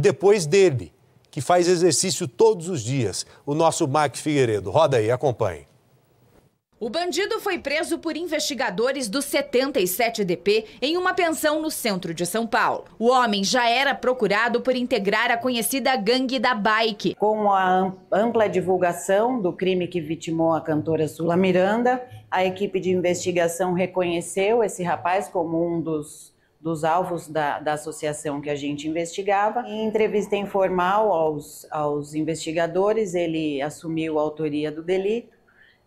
depois dele, que faz exercício todos os dias, o nosso Mark Figueiredo. Roda aí, acompanhe. O bandido foi preso por investigadores do 77DP em uma pensão no centro de São Paulo. O homem já era procurado por integrar a conhecida gangue da bike. Com a ampla divulgação do crime que vitimou a cantora Sula Miranda, a equipe de investigação reconheceu esse rapaz como um dos dos alvos da, da associação que a gente investigava. Em entrevista informal aos, aos investigadores, ele assumiu a autoria do delito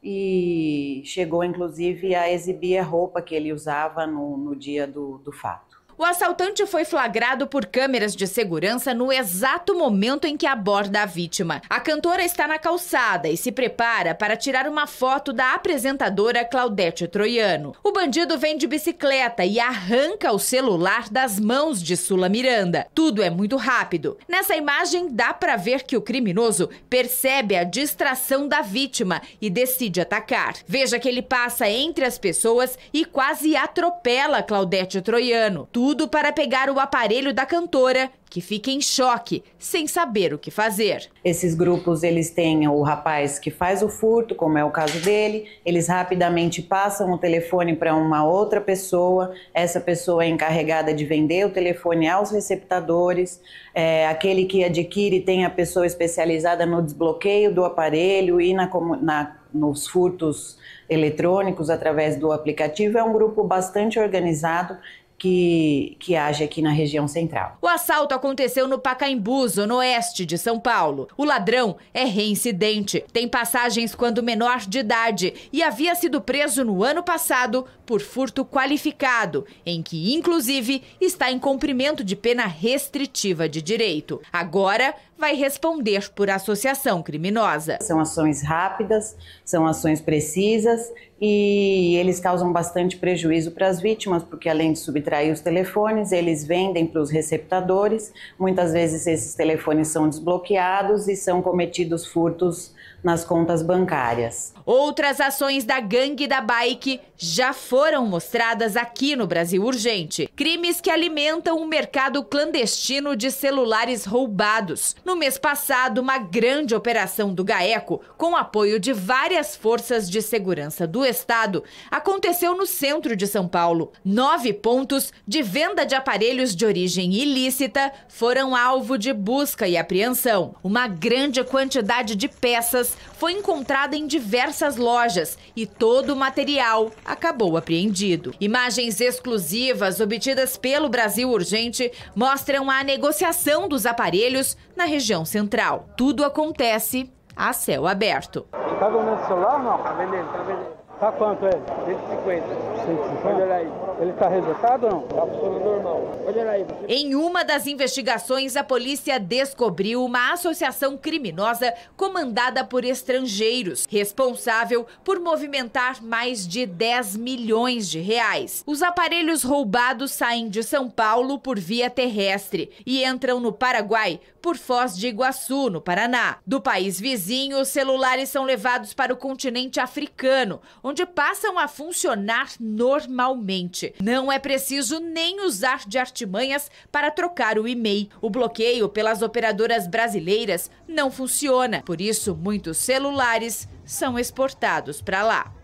e chegou, inclusive, a exibir a roupa que ele usava no, no dia do, do fato. O assaltante foi flagrado por câmeras de segurança no exato momento em que aborda a vítima. A cantora está na calçada e se prepara para tirar uma foto da apresentadora Claudete Troiano. O bandido vem de bicicleta e arranca o celular das mãos de Sula Miranda. Tudo é muito rápido. Nessa imagem dá para ver que o criminoso percebe a distração da vítima e decide atacar. Veja que ele passa entre as pessoas e quase atropela Claudete Troiano. Tudo tudo para pegar o aparelho da cantora, que fica em choque, sem saber o que fazer. Esses grupos, eles têm o rapaz que faz o furto, como é o caso dele, eles rapidamente passam o telefone para uma outra pessoa, essa pessoa é encarregada de vender o telefone aos receptadores, é, aquele que adquire tem a pessoa especializada no desbloqueio do aparelho e na, na nos furtos eletrônicos através do aplicativo. É um grupo bastante organizado que, que age aqui na região central. O assalto aconteceu no Pacaembu, no oeste de São Paulo. O ladrão é reincidente, tem passagens quando menor de idade e havia sido preso no ano passado por furto qualificado, em que, inclusive, está em cumprimento de pena restritiva de direito. Agora vai responder por associação criminosa. São ações rápidas, são ações precisas e eles causam bastante prejuízo para as vítimas, porque além de subtrair extrair os telefones, eles vendem para os receptadores. Muitas vezes esses telefones são desbloqueados e são cometidos furtos nas contas bancárias. Outras ações da gangue da bike já foram mostradas aqui no Brasil Urgente. Crimes que alimentam o um mercado clandestino de celulares roubados. No mês passado, uma grande operação do GAECO, com apoio de várias forças de segurança do Estado, aconteceu no centro de São Paulo. Nove pontos furtos de venda de aparelhos de origem ilícita foram alvo de busca e apreensão. Uma grande quantidade de peças foi encontrada em diversas lojas e todo o material acabou apreendido. Imagens exclusivas obtidas pelo Brasil Urgente mostram a negociação dos aparelhos na região central. Tudo acontece a céu aberto. Tá vendo o celular? Não, tá vendendo, tá vendendo. Tá quanto ele? 150. 150? Olha aí. Ele está resultado ou não? Tá funcionando normal. Olha aí. Você... Em uma das investigações, a polícia descobriu uma associação criminosa comandada por estrangeiros, responsável por movimentar mais de 10 milhões de reais. Os aparelhos roubados saem de São Paulo por via terrestre e entram no Paraguai por Foz de Iguaçu, no Paraná. Do país vizinho, os celulares são levados para o continente africano, onde passam a funcionar normalmente. Não é preciso nem usar de artimanhas para trocar o e-mail. O bloqueio pelas operadoras brasileiras não funciona, por isso muitos celulares são exportados para lá.